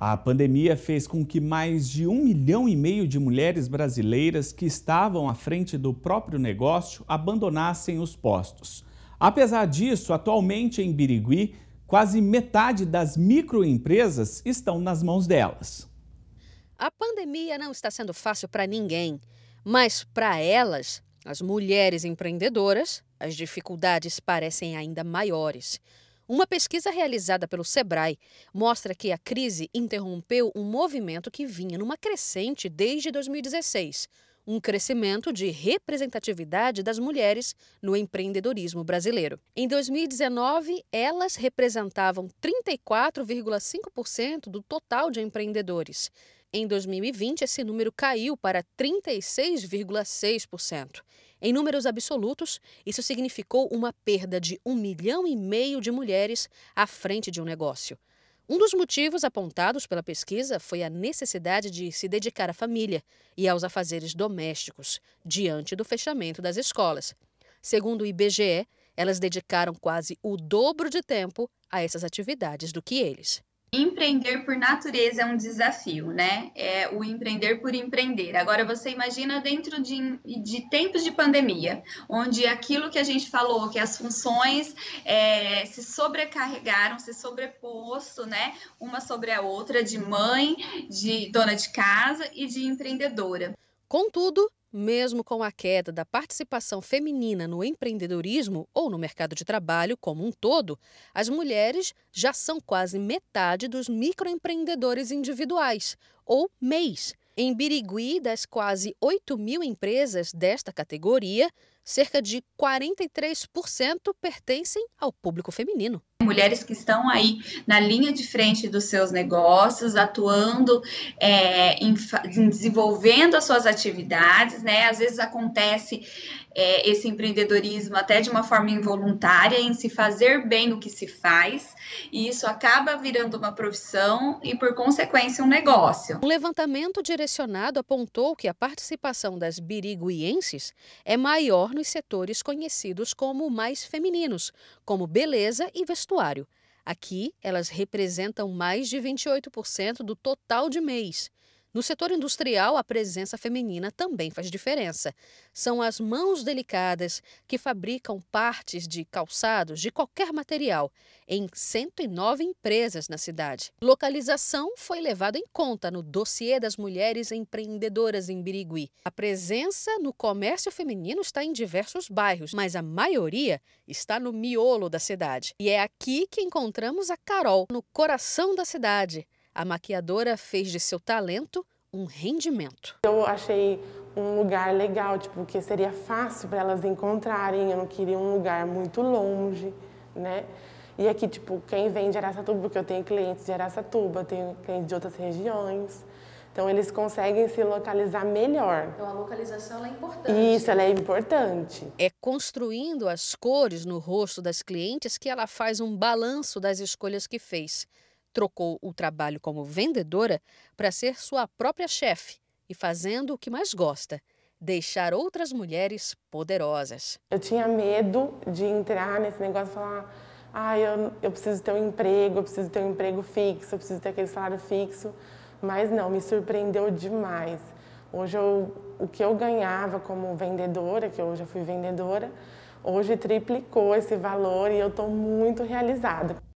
A pandemia fez com que mais de um milhão e meio de mulheres brasileiras que estavam à frente do próprio negócio abandonassem os postos. Apesar disso, atualmente em Birigui, quase metade das microempresas estão nas mãos delas. A pandemia não está sendo fácil para ninguém, mas para elas, as mulheres empreendedoras, as dificuldades parecem ainda maiores. Uma pesquisa realizada pelo Sebrae mostra que a crise interrompeu um movimento que vinha numa crescente desde 2016, um crescimento de representatividade das mulheres no empreendedorismo brasileiro. Em 2019, elas representavam 34,5% do total de empreendedores. Em 2020, esse número caiu para 36,6%. Em números absolutos, isso significou uma perda de um milhão e meio de mulheres à frente de um negócio. Um dos motivos apontados pela pesquisa foi a necessidade de se dedicar à família e aos afazeres domésticos diante do fechamento das escolas. Segundo o IBGE, elas dedicaram quase o dobro de tempo a essas atividades do que eles. Empreender por natureza é um desafio, né? É o empreender por empreender. Agora você imagina dentro de, de tempos de pandemia, onde aquilo que a gente falou, que as funções é, se sobrecarregaram, se sobreposto, né? Uma sobre a outra, de mãe, de dona de casa e de empreendedora. Contudo, mesmo com a queda da participação feminina no empreendedorismo ou no mercado de trabalho como um todo, as mulheres já são quase metade dos microempreendedores individuais, ou MEIs. Em Birigui, das quase 8 mil empresas desta categoria, cerca de 43% pertencem ao público feminino mulheres que estão aí na linha de frente dos seus negócios, atuando, é, em, em desenvolvendo as suas atividades, né? Às vezes acontece é, esse empreendedorismo até de uma forma involuntária, em se fazer bem o que se faz, e isso acaba virando uma profissão e, por consequência, um negócio. Um levantamento direcionado apontou que a participação das biriguienses é maior nos setores conhecidos como mais femininos, como beleza e vestuário vestuário. Aqui, elas representam mais de 28% do total de mês. No setor industrial, a presença feminina também faz diferença. São as mãos delicadas que fabricam partes de calçados de qualquer material em 109 empresas na cidade. Localização foi levada em conta no dossiê das mulheres empreendedoras em Birigui. A presença no comércio feminino está em diversos bairros, mas a maioria está no miolo da cidade. E é aqui que encontramos a Carol, no coração da cidade a maquiadora fez de seu talento um rendimento. Eu achei um lugar legal, tipo, que seria fácil para elas encontrarem. Eu não queria um lugar muito longe, né? E aqui, tipo, quem vem de é Aracatuba, porque eu tenho clientes de Aracatuba, tenho clientes de outras regiões. Então, eles conseguem se localizar melhor. Então, a localização é importante. Isso, ela é importante. É construindo as cores no rosto das clientes que ela faz um balanço das escolhas que fez trocou o trabalho como vendedora para ser sua própria chefe e fazendo o que mais gosta, deixar outras mulheres poderosas. Eu tinha medo de entrar nesse negócio e falar: ah, eu, eu preciso ter um emprego, eu preciso ter um emprego fixo, eu preciso ter aquele salário fixo. Mas não, me surpreendeu demais. Hoje, eu, o que eu ganhava como vendedora, que eu já fui vendedora, hoje triplicou esse valor e eu estou muito realizada.